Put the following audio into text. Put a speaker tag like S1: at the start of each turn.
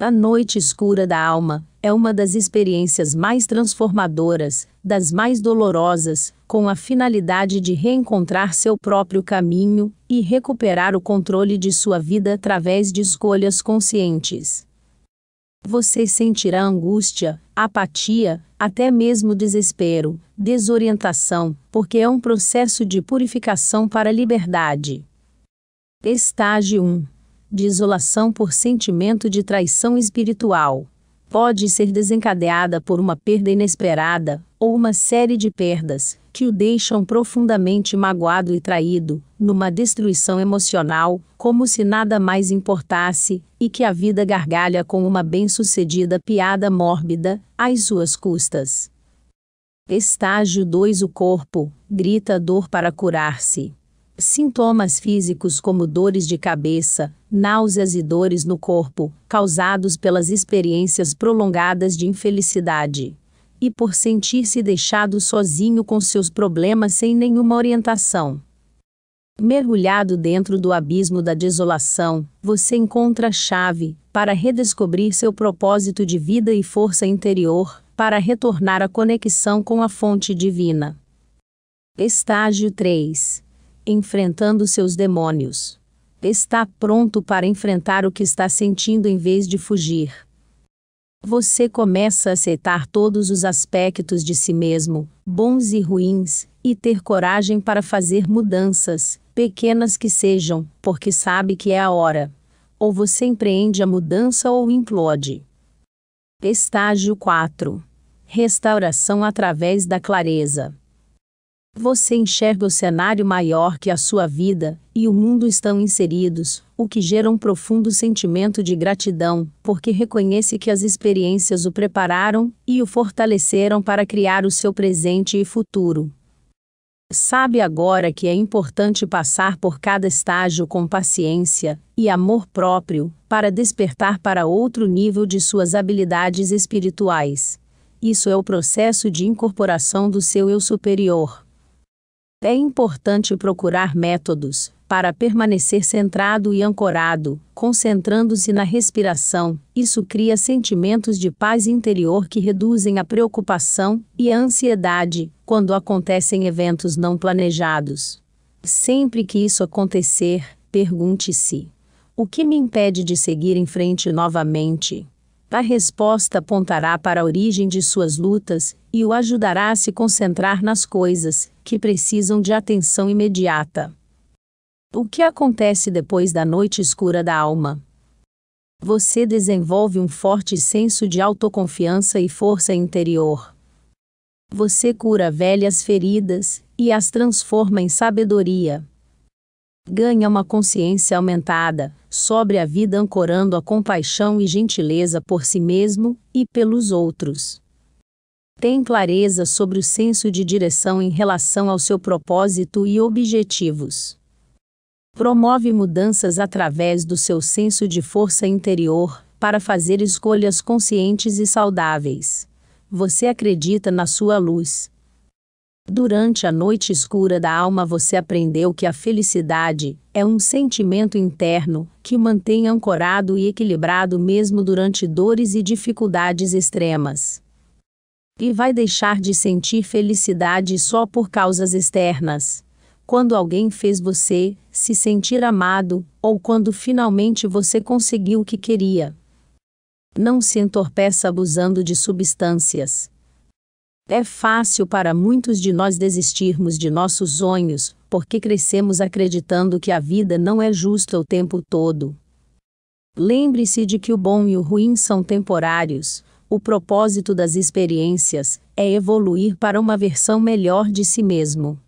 S1: A noite escura da alma é uma das experiências mais transformadoras, das mais dolorosas, com a finalidade de reencontrar seu próprio caminho e recuperar o controle de sua vida através de escolhas conscientes. Você sentirá angústia, apatia, até mesmo desespero, desorientação, porque é um processo de purificação para a liberdade. Estágio 1 de isolação por sentimento de traição espiritual. Pode ser desencadeada por uma perda inesperada ou uma série de perdas que o deixam profundamente magoado e traído, numa destruição emocional, como se nada mais importasse, e que a vida gargalha com uma bem-sucedida piada mórbida, às suas custas. Estágio 2 O corpo grita dor para curar-se. Sintomas físicos como dores de cabeça, náuseas e dores no corpo, causados pelas experiências prolongadas de infelicidade, e por sentir-se deixado sozinho com seus problemas sem nenhuma orientação. Mergulhado dentro do abismo da desolação, você encontra a chave para redescobrir seu propósito de vida e força interior, para retornar à conexão com a fonte divina. Estágio 3 Enfrentando seus demônios está pronto para enfrentar o que está sentindo em vez de fugir. Você começa a aceitar todos os aspectos de si mesmo, bons e ruins, e ter coragem para fazer mudanças, pequenas que sejam, porque sabe que é a hora. Ou você empreende a mudança ou implode. Estágio 4 Restauração através da clareza. Você enxerga o cenário maior que a sua vida e o mundo estão inseridos, o que gera um profundo sentimento de gratidão, porque reconhece que as experiências o prepararam e o fortaleceram para criar o seu presente e futuro. Sabe agora que é importante passar por cada estágio com paciência e amor próprio para despertar para outro nível de suas habilidades espirituais. Isso é o processo de incorporação do seu eu superior. É importante procurar métodos para permanecer centrado e ancorado, concentrando-se na respiração. Isso cria sentimentos de paz interior que reduzem a preocupação e a ansiedade quando acontecem eventos não planejados. Sempre que isso acontecer, pergunte-se: o que me impede de seguir em frente novamente? A resposta apontará para a origem de suas lutas e o ajudará a se concentrar nas coisas que precisam de atenção imediata. O que acontece depois da noite escura da alma? Você desenvolve um forte senso de autoconfiança e força interior. Você cura velhas feridas e as transforma em sabedoria ganha uma consciência aumentada sobre a vida, ancorando a compaixão e gentileza por si mesmo e pelos outros. Tem clareza sobre o senso de direção em relação ao seu propósito e objetivos. Promove mudanças através do seu senso de força interior para fazer escolhas conscientes e saudáveis. Você acredita na sua luz, Durante a noite escura da alma, você aprendeu que a felicidade é um sentimento interno que mantém ancorado e equilibrado mesmo durante dores e dificuldades extremas. E vai deixar de sentir felicidade só por causas externas. Quando alguém fez você se sentir amado, ou quando finalmente você conseguiu o que queria. Não se entorpeça abusando de substâncias é fácil para muitos de nós desistirmos de nossos sonhos, porque crescemos acreditando que a vida não é justa o tempo todo. Lembre-se de que o bom e o ruim são temporários. O propósito das experiências é evoluir para uma versão melhor de si mesmo.